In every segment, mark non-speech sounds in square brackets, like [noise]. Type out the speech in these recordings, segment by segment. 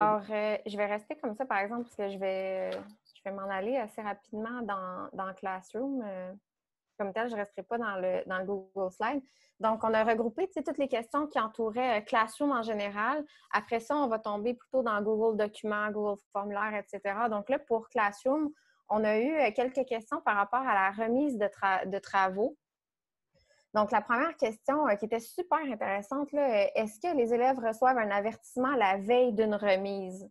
Alors, euh, je vais rester comme ça, par exemple, parce que je vais, m'en aller assez rapidement dans, dans Classroom. Euh, comme tel, je ne resterai pas dans le, Google Slide. Donc, on a regroupé toutes les questions qui entouraient euh, Classroom en général. Après ça, on va tomber plutôt dans Google Documents, Google Formulaire, etc. Donc là, pour Classroom, on a eu quelques questions par rapport à la remise de travaux. Donc, la première question euh, qui était super intéressante, est-ce que les élèves reçoivent un avertissement la veille d'une remise?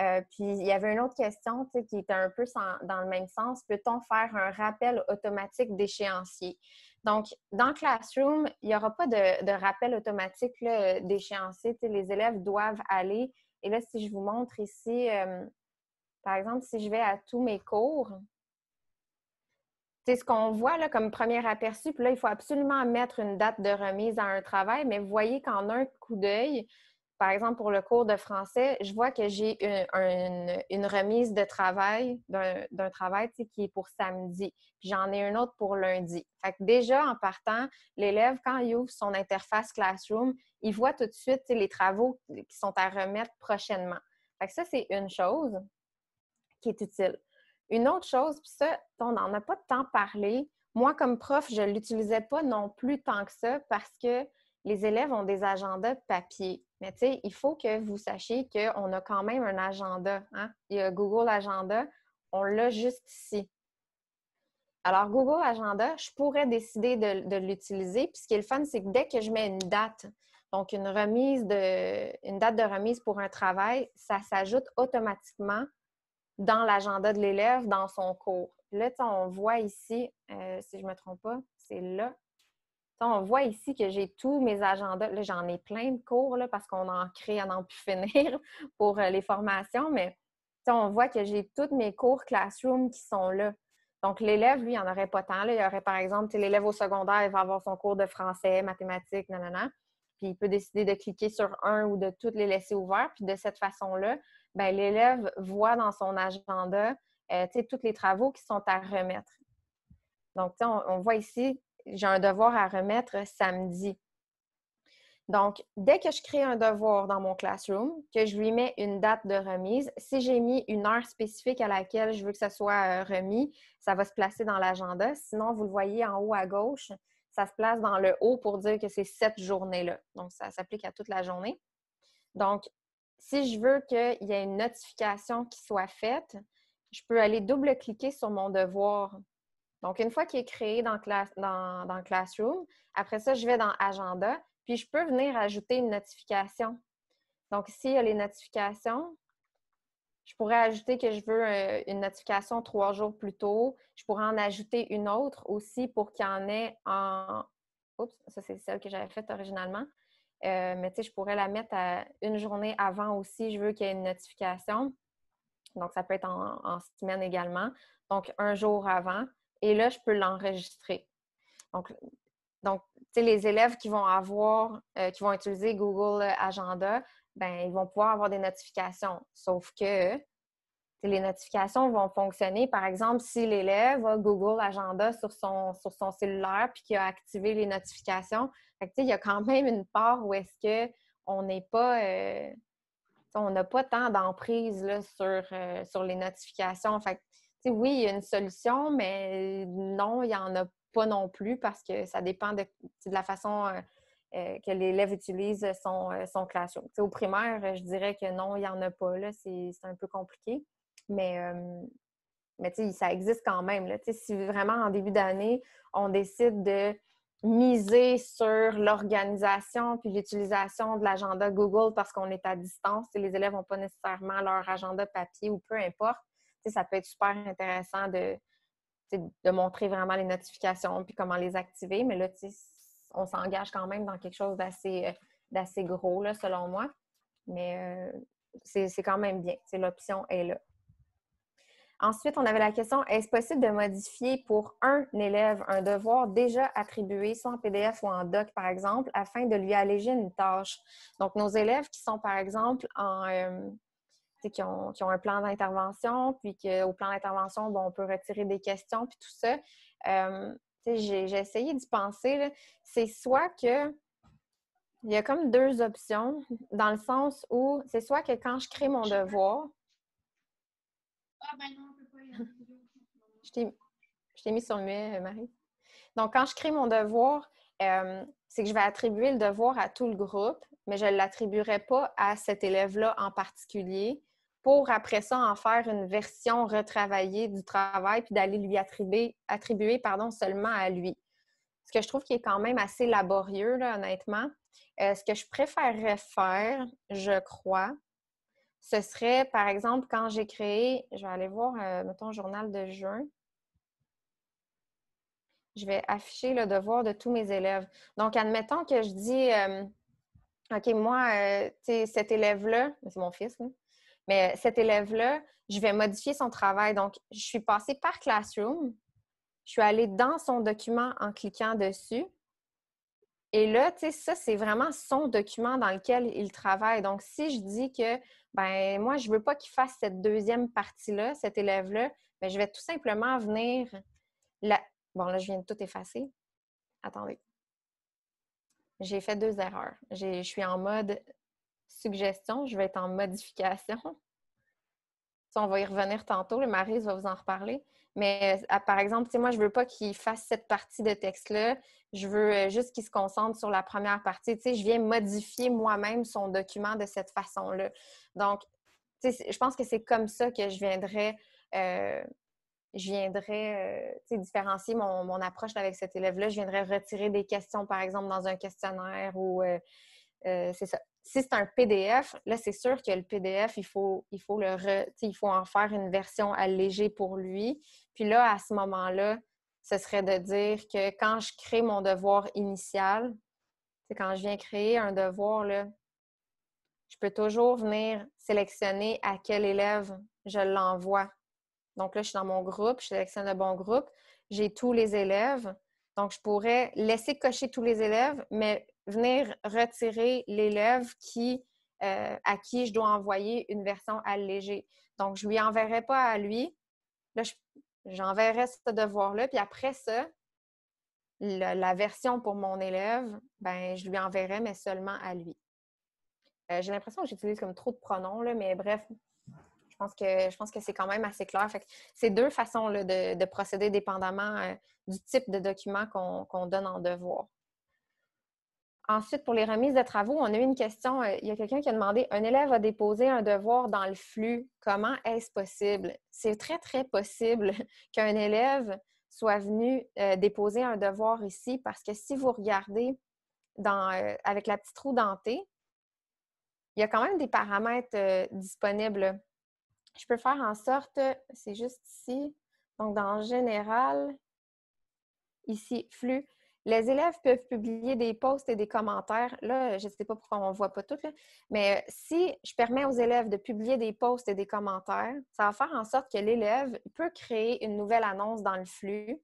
Euh, puis il y avait une autre question qui était un peu dans le même sens. Peut-on faire un rappel automatique d'échéancier? Donc, dans Classroom, il n'y aura pas de, rappel automatique d'échéancier. Les élèves doivent aller. Et là, si je vous montre ici, euh, par exemple, si je vais à tous mes cours, c'est ce qu'on voit là, comme premier aperçu. Puis là, il faut absolument mettre une date de remise à un travail, mais vous voyez qu'en un coup d'œil, par exemple, pour le cours de français, je vois que j'ai une, remise de travail, d'un travail qui est pour samedi, puis j'en ai une autre pour lundi. Fait que déjà, en partant, l'élève, quand il ouvre son interface Classroom, il voit tout de suite les travaux qui sont à remettre prochainement. Fait que ça, c'est une chose qui est utile. Une autre chose, puis ça, on n'en a pas tant parlé. Moi, comme prof, je ne l'utilisais pas non plus tant que ça parce que les élèves ont des agendas papier. Mais tu sais, il faut que vous sachiez qu'on a quand même un agenda. Hein. Il y a Google Agenda, on l'a juste ici. Alors, Google Agenda, je pourrais décider de, de l'utiliser. Puis ce qui est le fun, c'est que dès que je mets une date, donc une remise de une date de remise pour un travail, ça s'ajoute automatiquement dans l'agenda de l'élève, dans son cours. Là, on voit ici, euh, si je ne me trompe pas, c'est là. on voit ici que j'ai tous mes agendas. Là, j'en ai plein de cours là, parce qu'on en crée à n'en plus [laughs] finir pour euh, les formations, mais on voit que j'ai tous mes cours classroom qui sont là. Donc, l'élève, lui, il en aurait pas tant. Là. Il y aurait, par exemple, l'élève au secondaire, il va avoir son cours de français, mathématiques, nanana. Puis, il peut décider de cliquer sur un ou de toutes les laisser ouverts. Puis, de cette façon-là, ben, l'élève voit dans son agenda euh, tous les travaux qui sont à remettre. Donc, on, voit ici, j'ai un devoir à remettre samedi. Donc, dès que je crée un devoir dans mon classroom, que je lui mets une date de remise, si j'ai mis une heure spécifique à laquelle je veux que ça soit euh, remis, ça va se placer dans l'agenda. Sinon, vous le voyez en haut à gauche, ça se place dans le haut pour dire que c'est cette journée-là. Donc, ça s'applique à toute la journée. Donc, si je veux qu'il y ait une notification qui soit faite, je peux aller double-cliquer sur mon devoir. Donc, une fois qu'il est créé dans, Classroom, après ça, je vais dans Agenda, puis je peux venir ajouter une notification. Donc, ici, il y a les notifications. Je pourrais ajouter que je veux euh, une notification trois jours plus tôt. Je pourrais en ajouter une autre aussi pour qu'il y en ait en... Oups, ça, c'est celle que j'avais faite originalement. Euh, mais tu sais, je pourrais la mettre à une journée avant aussi. Je veux qu'il y ait une notification. Donc, ça peut être en, semaine également. Donc, un jour avant. Et là, je peux l'enregistrer. Donc, tu sais, les élèves qui vont avoir, euh, qui vont utiliser Google Agenda, ben, ils vont pouvoir avoir des notifications. Sauf que les notifications vont fonctionner. Par exemple, si l'élève a Google Agenda sur son, sur son cellulaire puis qu'il a activé les notifications, il y a quand même une part où est-ce qu'on n'est pas. Euh, on n'a pas tant d'emprise sur, euh, sur les notifications. Fait que, oui, il y a une solution, mais non, il n'y en a pas non plus parce que ça dépend de, la façon euh, que l'élève utilise son, son classroom. au primaire, je dirais que non, il n'y en a pas. Là, C'est un peu compliqué. Mais, mais ça existe quand même. Là. Si vraiment en début d'année, on décide de miser sur l'organisation puis l'utilisation de l'agenda Google parce qu'on est à distance et les élèves n'ont pas nécessairement leur agenda papier ou peu importe. ça peut être super intéressant de, de montrer vraiment les notifications puis comment les activer, mais là, on s'engage quand même dans quelque chose d'assez, euh, gros, selon moi. Mais euh, c'est, c'est quand même bien. L'option est là. Ensuite, on avait la question, est-ce possible de modifier pour un élève un devoir déjà attribué, soit en PDF ou en doc, par exemple, afin de lui alléger une tâche? Donc, nos élèves qui sont, par exemple, euh, qui ont, un plan d'intervention, puis qu'au plan d'intervention, on peut retirer des questions, puis tout ça. Euh, j'ai, essayé d'y penser. C'est soit que il y a comme deux options, dans le sens où c'est soit que quand je crée mon devoir, je t'ai mis sur muet, euh, Marie. Donc, quand je crée mon devoir, euh, c'est que je vais attribuer le devoir à tout le groupe, mais je ne l'attribuerai pas à cet élève-là en particulier pour après ça en faire une version retravaillée du travail puis d'aller lui attribuer, attribuer pardon, seulement à lui. Ce que je trouve qui est quand même assez laborieux, là, honnêtement. Euh, ce que je préférerais faire, je crois, ce serait, par exemple, quand j'ai créé, je vais aller voir, euh, mettons, journal de juin. Je vais afficher le devoir de tous mes élèves. Donc, admettons que je dis, euh, OK, moi, euh, cet élève-là, c'est mon fils, mais cet élève-là, je vais modifier son travail. Donc, je suis passée par Classroom. Je suis allée dans son document en cliquant dessus. Et là, tu sais, ça, c'est vraiment son document dans lequel il travaille. Donc, si je dis que, ben moi, je veux pas qu'il fasse cette deuxième partie-là, cet élève-là, ben, je vais tout simplement venir... là. Bon, là, je viens de tout effacer. Attendez. J'ai fait deux erreurs. Je suis en mode suggestion, je vais être en modification on va y revenir tantôt, le Marise va vous en reparler. Mais euh, par exemple, moi, je veux pas qu'il fasse cette partie de texte-là. Je veux euh, juste qu'il se concentre sur la première partie. Tu je viens modifier moi-même son document de cette façon-là. Donc, je pense que c'est comme ça que je viendrais, euh, je viendrais différencier mon, mon, approche avec cet élève-là. Je viendrais retirer des questions, par exemple, dans un questionnaire ou... c'est ça si c'est un PDF, là, c'est sûr que le PDF, il faut, il faut le il faut en faire une version allégée pour lui. Puis là, à ce moment-là, ce serait de dire que quand je crée mon devoir initial, c'est quand je viens créer un devoir, là, je peux toujours venir sélectionner à quel élève je l'envoie. Donc là, je suis dans mon groupe, je sélectionne le bon groupe, j'ai tous les élèves. Donc, je pourrais laisser cocher tous les élèves, mais venir retirer l'élève qui, euh, à qui je dois envoyer une version allégée. Donc, je ne lui enverrai pas à lui. Là, j'enverrai ce devoir-là. Puis après ça, la version pour mon élève, ben, je lui enverrai, mais seulement à lui. Euh, j'ai l'impression que j'utilise comme trop de pronoms, là, mais bref, je pense que c'est quand même assez clair. c'est deux façons de, procéder dépendamment euh, du type de document qu'on donne en devoir. Ensuite, pour les remises de travaux, on a eu une question. Euh, il y a quelqu'un qui a demandé un élève a déposé un devoir dans le flux. Comment est-ce possible C'est très très possible [laughs] qu'un élève soit venu euh, déposer un devoir ici parce que si vous regardez avec la petite roue dentée, il y a quand même des paramètres disponibles je peux faire en sorte, c'est juste ici, donc dans général, ici, flux. Les élèves peuvent publier des posts et des commentaires. Là, je ne sais pas pourquoi on ne voit pas tout, mais euh, si je permets aux élèves de publier des posts et des commentaires, ça va faire en sorte que l'élève peut créer une nouvelle annonce dans le flux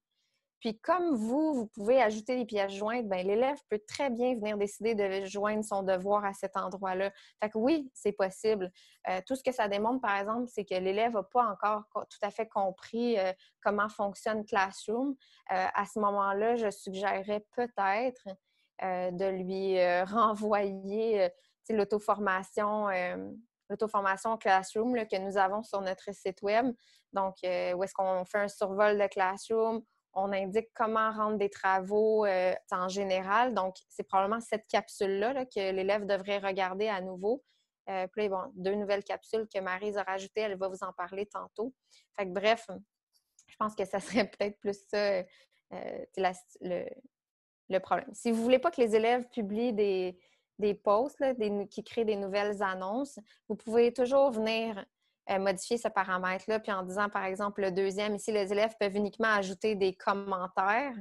puis comme vous, vous pouvez ajouter des pièces jointes, ben, l'élève peut très bien venir décider de joindre son devoir à cet endroit-là. Fait que oui, c'est possible. Euh, tout ce que ça démontre, par exemple, c'est que l'élève n'a pas encore tout à fait compris euh, comment fonctionne Classroom. Euh, à ce moment-là, je suggérerais peut-être de lui renvoyer l'auto-formation Classroom que nous avons sur notre site web. Donc, où est-ce qu'on fait un survol de Classroom, on indique comment rendre des travaux euh, en général. Donc, c'est probablement cette capsule-là que l'élève devrait regarder à nouveau. bon, euh, deux nouvelles capsules que Marie a rajoutées, elle va vous en parler tantôt. Fait que, bref, je pense que ça serait [laughs] peut-être plus euh, le, problème. Si vous voulez pas que les élèves publient des, posts qui créent des nouvelles annonces, vous pouvez toujours venir euh, modifier ce paramètre-là, puis en disant, par exemple, le deuxième, ici, les élèves peuvent uniquement ajouter des commentaires.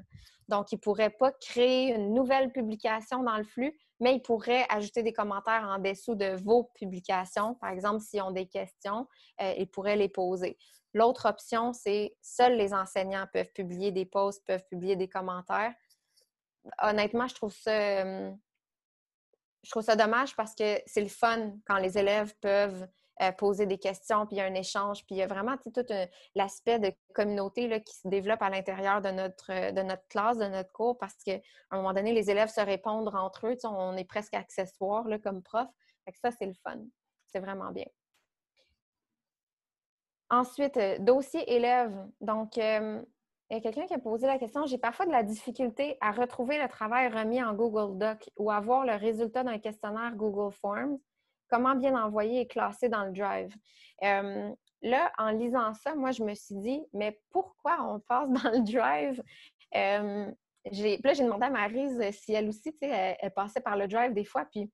Donc, ils ne pourraient pas créer une nouvelle publication dans le flux, mais ils pourraient ajouter des commentaires en dessous de vos publications. Par exemple, s'ils ont des questions, euh, ils pourraient les poser. L'autre option, c'est seuls les enseignants peuvent publier des posts, peuvent publier des commentaires. Honnêtement, je trouve ça, euh, je trouve ça dommage parce que c'est le fun quand les élèves peuvent euh, poser des questions, puis il y a un échange, puis il y a vraiment tout euh, l'aspect de communauté qui se développe à l'intérieur de notre, euh, de notre classe, de notre cours, parce qu'à un moment donné, les élèves se répondent entre eux. On est presque accessoire là, comme prof. ça, c'est le fun. C'est vraiment bien. Ensuite, dossier élève. Donc, il y a quelqu'un qui a posé la question j'ai parfois de la difficulté à retrouver le travail remis en Google Doc ou à voir le résultat d'un questionnaire Google Forms comment bien envoyer et classer dans le drive. Euh, là, en lisant ça, moi, je me suis dit, mais pourquoi on passe [laughs] dans le drive? Euh, là, j'ai demandé à Marise si elle aussi, tu sais, elle, passait par le drive des fois. Puis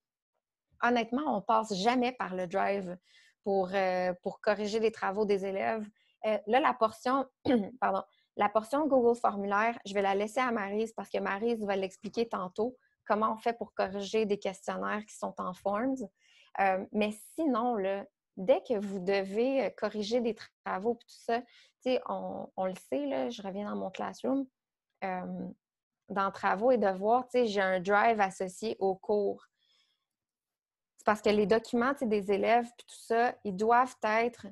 honnêtement, on passe jamais par le drive pour, euh, pour corriger les travaux des élèves. là, la portion, [clears throat] la portion Google Formulaire, je vais la laisser à Marise parce que Marise va l'expliquer tantôt comment on fait pour corriger des questionnaires qui sont en Forms. Euh, mais sinon, dès que vous devez euh, corriger des travaux et tout ça, on, le sait, je reviens dans mon classroom, euh, dans travaux et devoirs, j'ai un drive associé au cours. C'est parce que les documents des élèves et tout ça, ils doivent être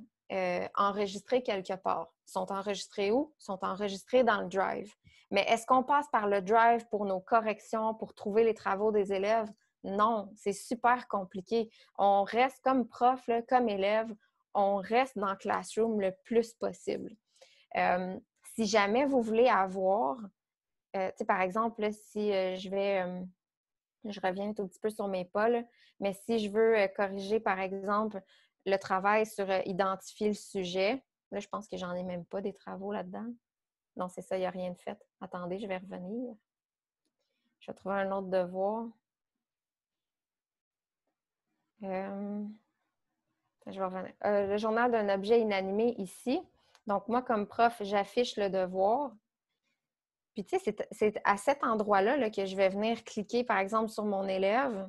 enregistrés quelque part. Ils sont enregistrés où? Ils sont enregistrés dans le drive. Mais est-ce qu'on passe par le drive pour nos corrections, pour trouver les travaux des élèves? Non, c'est super compliqué. On reste comme prof, comme élève, on reste dans le classroom le plus possible. Euh, si jamais vous voulez avoir, euh, par exemple, si euh, je vais, euh, je reviens tout petit peu sur mes pas, mais si je veux corriger, par exemple, le travail sur identifier le sujet, là, je pense que j'en ai même pas des travaux là-dedans. Non, c'est ça, il n'y a rien de fait. Attendez, je vais revenir. Je vais trouver un autre devoir. Euh, euh, le journal d'un objet inanimé ici. Donc, moi, comme prof, j'affiche le devoir. Puis, tu sais, c'est à cet endroit-là que je vais venir cliquer, par exemple, sur mon élève.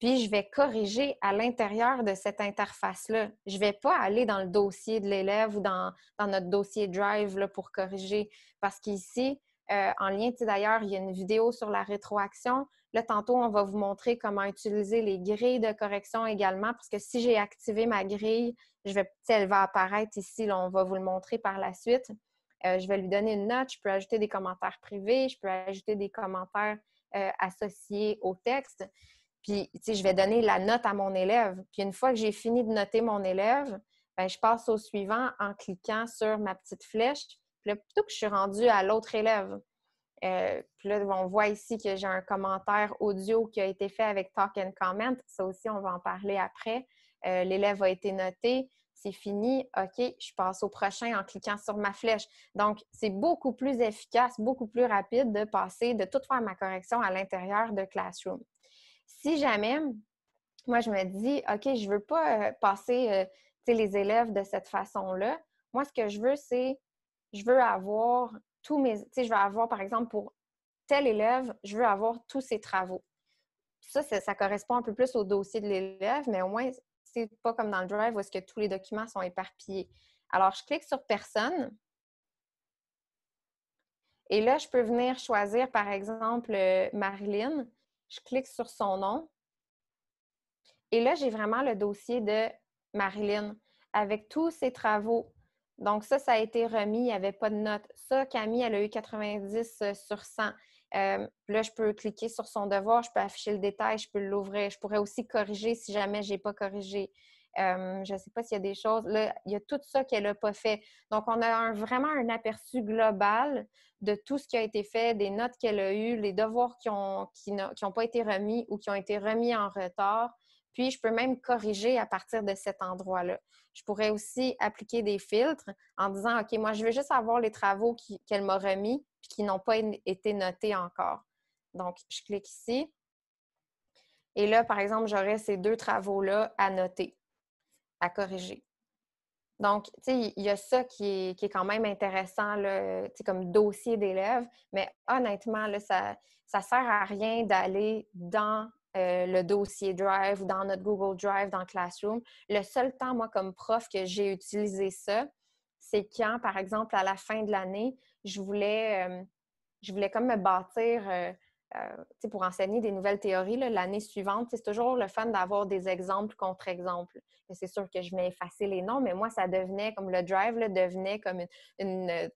Puis, je vais corriger à l'intérieur de cette interface-là. Je ne vais pas aller dans le dossier de l'élève ou dans, notre dossier Drive pour corriger. Parce qu'ici, euh, en lien, tu sais, d'ailleurs, il y a une vidéo sur la rétroaction. Là, tantôt, on va vous montrer comment utiliser les grilles de correction également, parce que si j'ai activé ma grille, je vais, elle va apparaître ici. on va vous le montrer par la suite. Euh, je vais lui donner une note. Je peux ajouter des commentaires privés. Je peux ajouter des commentaires euh, associés au texte. Puis, je vais donner la note à mon élève. Puis, une fois que j'ai fini de noter mon élève, ben, je passe au suivant en cliquant sur ma petite flèche. Puis là, plutôt que je suis rendue à l'autre élève. Euh, puis là, on voit ici que j'ai un commentaire audio qui a été fait avec Talk and Comment. Ça aussi, on va en parler après. Euh, l'élève a été noté. C'est fini. OK, je passe au prochain en cliquant sur ma flèche. Donc, c'est beaucoup plus efficace, beaucoup plus rapide de passer, de toute faire ma correction à l'intérieur de Classroom. Si jamais, moi, je me dis, OK, je ne veux pas euh, passer les élèves de cette façon-là. Moi, ce que je veux, c'est, je veux avoir tous mes. Tu sais, je vais avoir, par exemple, pour tel élève, je veux avoir tous ses travaux. Ça, ça, correspond un peu plus au dossier de l'élève, mais au moins, c'est pas comme dans le Drive où est-ce que tous les documents sont éparpillés. Alors, je clique sur Personne. Et là, je peux venir choisir, par exemple, euh, Marilyn. Je clique sur son nom. Et là, j'ai vraiment le dossier de Marilyn avec tous ses travaux, donc, ça, ça a été remis, il n'y avait pas de note. Ça, Camille, elle a eu 90 euh, sur 100. Euh, là, je peux cliquer sur son devoir, je peux afficher le détail, je peux l'ouvrir. Je pourrais aussi corriger si jamais je n'ai pas corrigé. Euh, je ne sais pas s'il y a des choses. Là, il y a tout ça qu'elle n'a pas fait. Donc, on a vraiment un aperçu global de tout ce qui a été fait, des notes qu'elle a eues, les devoirs qui n'ont qui pas été remis ou qui ont été remis en retard. Puis, je peux même corriger à partir de cet endroit-là. Je pourrais aussi appliquer des filtres en disant, OK, moi, je veux juste avoir les travaux qu'elle m'a remis et qui n'ont pas été notés encore. Donc, je clique ici. Et là, par exemple, j'aurai ces deux travaux-là à noter, à corriger. Donc, tu sais, il y a ça qui est, quand même intéressant, sais, comme dossier d'élèves, mais honnêtement, là, ça ne sert à rien d'aller dans euh, le dossier Drive ou dans notre Google Drive, dans Classroom. Le seul temps, moi, comme prof, que j'ai utilisé ça, c'est quand, par exemple, à la fin de l'année, je voulais, euh, comme me bâtir euh, pour enseigner des nouvelles théories l'année suivante. C'est toujours le fun d'avoir des exemples contre-exemples. C'est sûr que je vais effacer les noms, mais moi, ça devenait comme le drive devenait comme une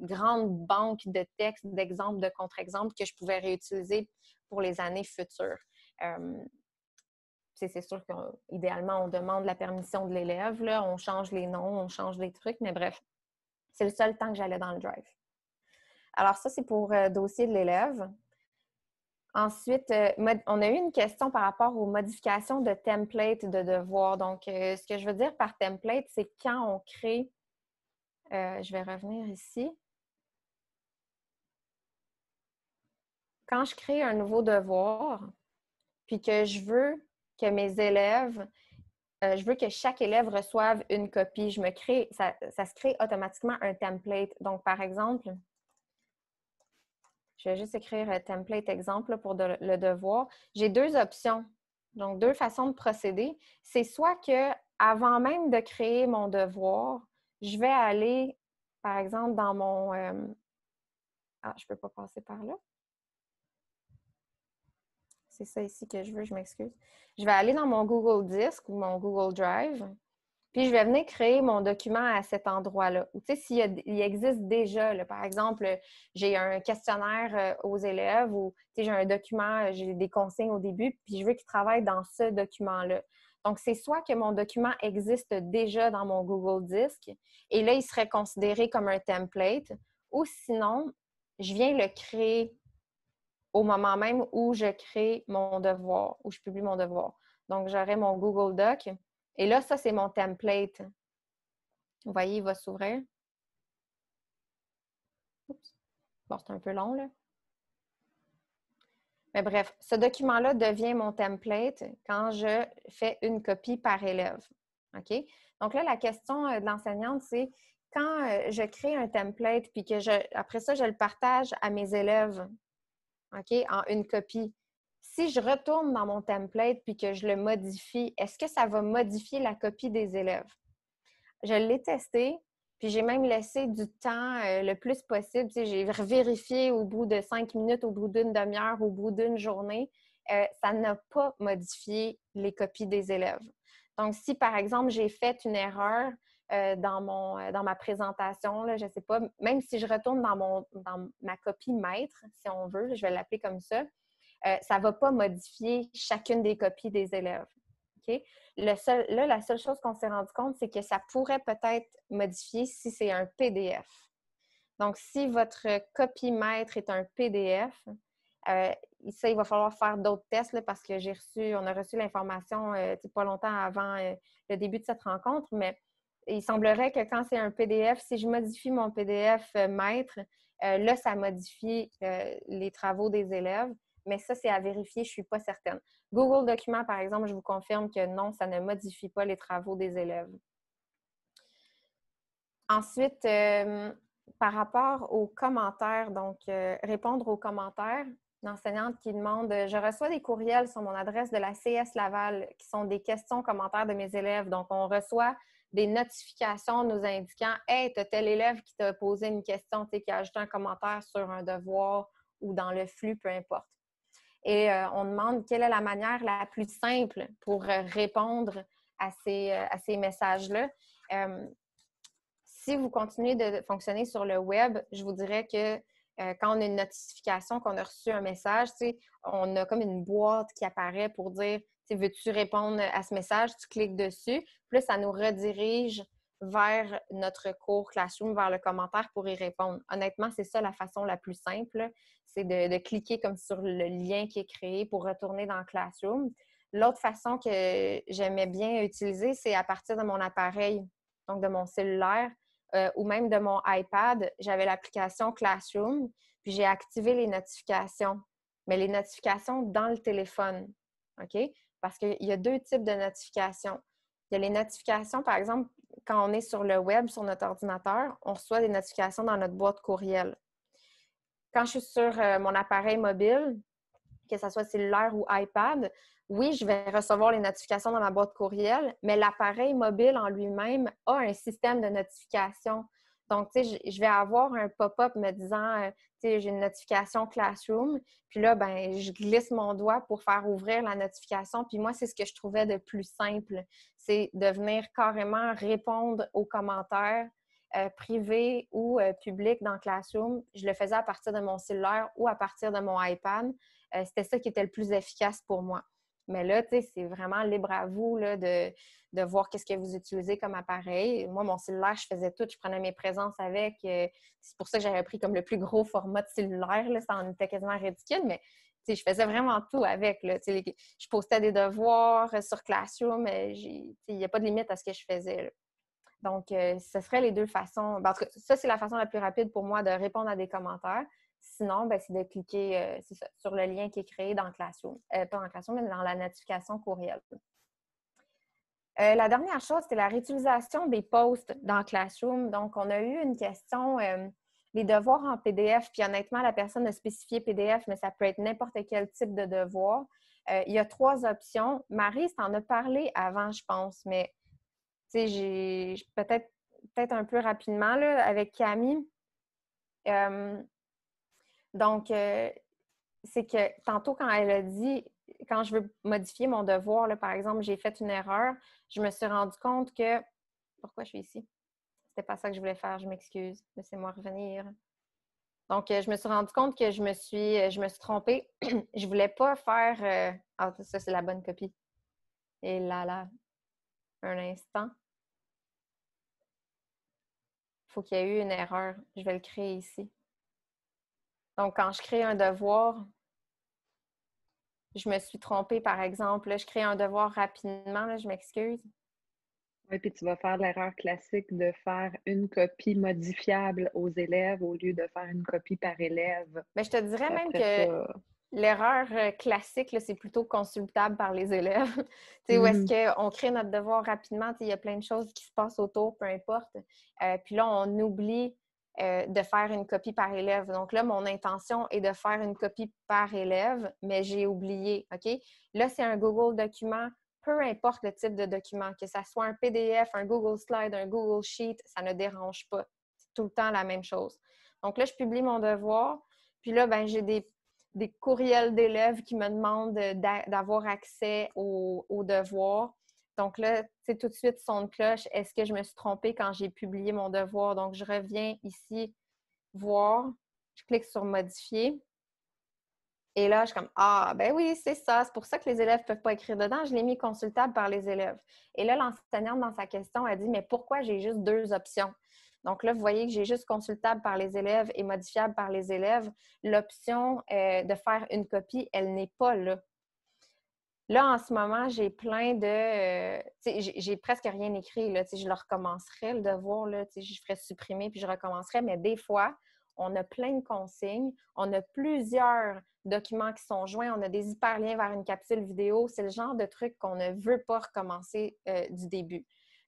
grande banque de textes, d'exemples, de contre-exemples que je pouvais réutiliser pour les années futures. Euh, c'est sûr qu'idéalement, on, demande la permission de l'élève, on change les noms, on change les trucs, mais bref, c'est le seul temps que j'allais dans le drive. Alors ça, c'est pour euh, dossier de l'élève. Ensuite, euh, on a eu une question par rapport aux modifications de template de devoir. Donc, ce que je veux dire par template, c'est quand on crée, je vais revenir ici, quand je crée un nouveau devoir, puis que je veux que mes élèves, euh, je veux que chaque élève reçoive une copie. Je me crée, ça, se crée automatiquement un template. Donc, par exemple, je vais juste écrire un euh, template exemple pour le devoir. J'ai deux options, donc deux façons de procéder. C'est soit que avant même de créer mon devoir, je vais aller, par exemple, dans mon... Euh, ah, je ne peux pas passer par là. C'est ça ici que je veux, je m'excuse. Je vais aller dans mon Google Disc ou mon Google Drive, puis je vais venir créer mon document à cet endroit-là. Ou tu sais, s'il existe déjà, par exemple, j'ai un questionnaire euh, aux élèves ou tu j'ai un document, euh, j'ai des consignes au début, puis je veux qu'il travaille dans ce document-là. Donc, c'est soit que mon document existe déjà dans mon Google Disc, et là, il serait considéré comme un template, ou sinon, je viens le créer au moment même où je crée mon devoir, où je publie mon devoir. Donc, j'aurai mon Google Doc. Et là, ça, c'est mon template. Vous voyez, il va s'ouvrir. Bon, c'est un peu long, là. Mais bref, ce document-là devient mon template quand je fais une copie par élève. OK? Donc là, la question euh, de l'enseignante, c'est quand euh, je crée un template puis que je, après ça, je le partage à mes élèves OK, en une copie. Si je retourne dans mon template puis que je le modifie, est-ce que ça va modifier la copie des élèves? Je l'ai testé, puis j'ai même laissé du temps euh, le plus possible. j'ai vérifié au bout de cinq minutes, au bout d'une demi-heure, au bout d'une journée. Euh, ça n'a pas modifié les copies des élèves. Donc, si par exemple j'ai fait une erreur, euh, dans, mon, euh, dans ma présentation. je ne sais pas, même si je retourne dans, mon, dans ma copie maître, si on veut, je vais l'appeler comme ça, euh, ça ne va pas modifier chacune des copies des élèves. Le seul, là, la seule chose qu'on s'est rendu compte, c'est que ça pourrait peut-être modifier si c'est un PDF. Donc, si votre copie maître est un PDF, ça, il va falloir faire d'autres tests parce que j'ai reçu, on a reçu l'information pas longtemps avant le début de cette rencontre, mais il semblerait que quand c'est un PDF, si je modifie mon PDF euh, maître, euh, là, ça modifie euh, les travaux des élèves. Mais ça, c'est à vérifier, je ne suis pas certaine. Google Documents, par exemple, je vous confirme que non, ça ne modifie pas les travaux des élèves. Ensuite, par rapport aux commentaires, donc répondre aux commentaires, l'enseignante qui demande, Je reçois des courriels sur mon adresse de la CS Laval qui sont des questions, commentaires de mes élèves. Donc, on reçoit des notifications nous indiquant Hey, tu as tel élève qui t'a posé une question, qui a ajouté un commentaire sur un devoir ou dans le flux, peu importe. Et euh, on demande quelle est la manière la plus simple pour euh, répondre à ces, euh, messages-là. si vous continuez de fonctionner sur le web, je vous dirais que quand on a une notification, qu'on a reçu un message, on a comme une boîte qui apparaît pour dire veux-tu répondre à ce message? Tu cliques dessus. Plus ça nous redirige vers notre cours Classroom, vers le commentaire pour y répondre. Honnêtement, c'est ça la façon la plus simple, c'est de, cliquer comme sur le lien qui est créé pour retourner dans Classroom. L'autre façon que j'aimais bien utiliser, c'est à partir de mon appareil, donc de mon cellulaire euh, ou même de mon iPad. J'avais l'application Classroom, puis j'ai activé les notifications, mais les notifications dans le téléphone. OK? Parce qu'il y a deux types de notifications. Il y a les notifications, par exemple, quand on est sur le web, sur notre ordinateur, on reçoit des notifications dans notre boîte courriel. Quand je suis sur euh, mon appareil mobile, que ce soit cellulaire ou iPad, oui, je vais recevoir les notifications dans ma boîte courriel, mais l'appareil mobile en lui-même a un système de notification. Donc, tu sais, je vais avoir un pop-up me disant, euh, tu sais, j'ai une notification Classroom. Puis là, ben, je glisse mon doigt pour faire ouvrir la notification. Puis moi, c'est ce que je trouvais de plus simple. C'est de venir carrément répondre aux commentaires euh, privés ou euh, publics dans Classroom. Je le faisais à partir de mon cellulaire ou à partir de mon iPad. C'était ça qui était le plus efficace pour moi. Mais là, c'est vraiment libre à vous de, voir qu'est-ce que vous utilisez comme appareil. Moi, mon cellulaire, je faisais tout. Je prenais mes présences avec. Euh, c'est pour ça que j'avais pris comme le plus gros format de cellulaire. Ça en était quasiment ridicule, mais je faisais vraiment tout avec. je postais des devoirs euh, sur Classroom. Mais euh, il n'y a pas de limite à ce que je faisais. Donc, ce serait les deux façons. Ben, ça, c'est la façon la plus rapide pour moi de répondre à des commentaires. Sinon, ben, c'est de cliquer euh, sur le lien qui est créé dans Classroom. Euh, pas dans Classroom, mais dans la notification courriel. Euh, la dernière chose, c'est la réutilisation des posts dans Classroom. Donc, on a eu une question, les devoirs en PDF, puis honnêtement, la personne a spécifié PDF, mais ça peut être n'importe quel type de devoir. il y a trois options. Marie, en as parlé avant, je pense, mais j'ai peut-être peut un peu rapidement là, avec Camille. Donc, euh, c'est que tantôt, quand elle a dit, quand je veux modifier mon devoir, par exemple, j'ai fait une erreur, je me suis rendu compte que. Pourquoi je suis ici? C'était pas ça que je voulais faire, je m'excuse. Laissez-moi revenir. Donc, euh, je me suis rendu compte que je me suis, euh, je me suis trompée. [clears throat] je voulais pas faire. Ah, ça, c'est la bonne copie. Et là, là, un instant. Il faut qu'il y ait eu une erreur. Je vais le créer ici. Donc, quand je crée un devoir, je me suis trompée, par exemple, je crée un devoir rapidement, je m'excuse. Oui, puis tu vas faire l'erreur classique de faire une copie modifiable aux élèves au lieu de faire une copie par élève. Mais je te dirais même que l'erreur euh, classique, c'est plutôt consultable par les élèves. [laughs] tu sais, Où est-ce mhm. qu'on crée notre devoir rapidement? Il y a plein de choses qui se passent autour, peu importe. Euh, puis là, on oublie euh, de faire une copie par élève. Donc là, mon intention est de faire une copie par élève, mais j'ai oublié. OK? Là, c'est un Google document, peu importe le type de document, que ce soit un PDF, un Google Slide, un Google Sheet, ça ne dérange pas. C'est tout le temps la même chose. Donc là, je publie mon devoir, puis là, ben, j'ai des, courriels d'élèves qui me demandent d'avoir accès aux au devoir. Donc là, c'est tout de suite son de cloche. Est-ce que je me suis trompée quand j'ai publié mon devoir? Donc, je reviens ici, voir. Je clique sur modifier. Et là, je suis comme Ah, ben oui, c'est ça. C'est pour ça que les élèves ne peuvent pas écrire dedans. Je l'ai mis consultable par les élèves. Et là, l'enseignante, dans sa question, a dit Mais pourquoi j'ai juste deux options? Donc là, vous voyez que j'ai juste consultable par les élèves et modifiable par les élèves. L'option euh, de faire une copie, elle n'est pas là. Là, en ce moment, j'ai plein de. Euh, j'ai presque rien écrit. je le recommencerai, le devoir. Là, je ferais supprimer puis je recommencerai. Mais des fois, on a plein de consignes. On a plusieurs documents qui sont joints. On a des hyperliens vers une capsule vidéo. C'est le genre de truc qu'on ne veut pas recommencer euh, du début.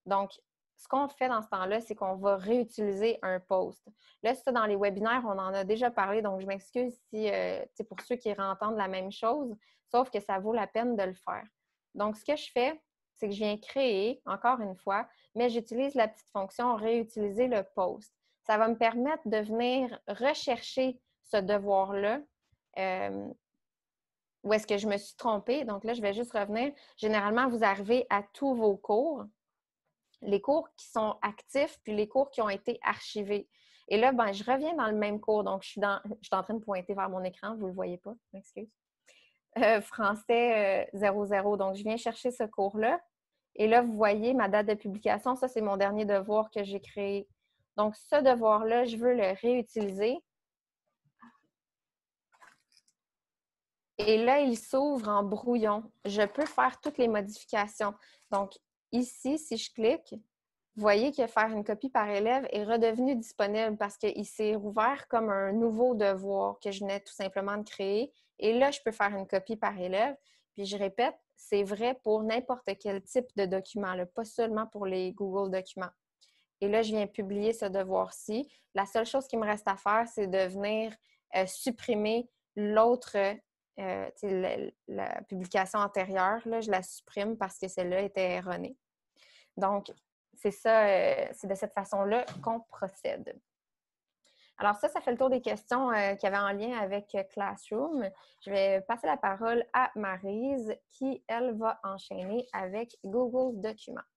Donc, ce qu'on fait dans ce temps-là, c'est qu'on va réutiliser un post. Là, c'est ça, dans les webinaires, on en a déjà parlé, donc je m'excuse si, c'est euh, pour ceux qui entendent la même chose, sauf que ça vaut la peine de le faire. Donc, ce que je fais, c'est que je viens créer, encore une fois, mais j'utilise la petite fonction réutiliser le post. Ça va me permettre de venir rechercher ce devoir-là. Euh, où est-ce que je me suis trompée? Donc là, je vais juste revenir. Généralement, vous arrivez à tous vos cours, les cours qui sont actifs, puis les cours qui ont été archivés. Et là, ben, je reviens dans le même cours. Donc, je suis, dans, je suis en train de pointer vers mon écran. Vous ne le voyez pas, m'excuse. Euh, français 00. Euh, Donc, je viens chercher ce cours-là. Et là, vous voyez ma date de publication. Ça, c'est mon dernier devoir que j'ai créé. Donc, ce devoir-là, je veux le réutiliser. Et là, il s'ouvre en brouillon. Je peux faire toutes les modifications. Donc, ici, si je clique, vous voyez que faire une copie par élève est redevenu disponible parce qu'il s'est rouvert comme un nouveau devoir que je venais tout simplement de créer. Et là, je peux faire une copie par élève. Puis je répète, c'est vrai pour n'importe quel type de document, pas seulement pour les Google Documents. Et là, je viens publier ce devoir-ci. La seule chose qui me reste à faire, c'est de venir euh, supprimer l'autre, euh, la, publication antérieure. Là, je la supprime parce que celle-là était erronée. Donc, c'est ça, euh, c'est de cette façon-là qu'on procède. Alors ça, ça fait le tour des questions euh, qui qu'il y avait en lien avec euh, Classroom. Je vais passer la parole à Marise qui, elle, va enchaîner avec Google Documents.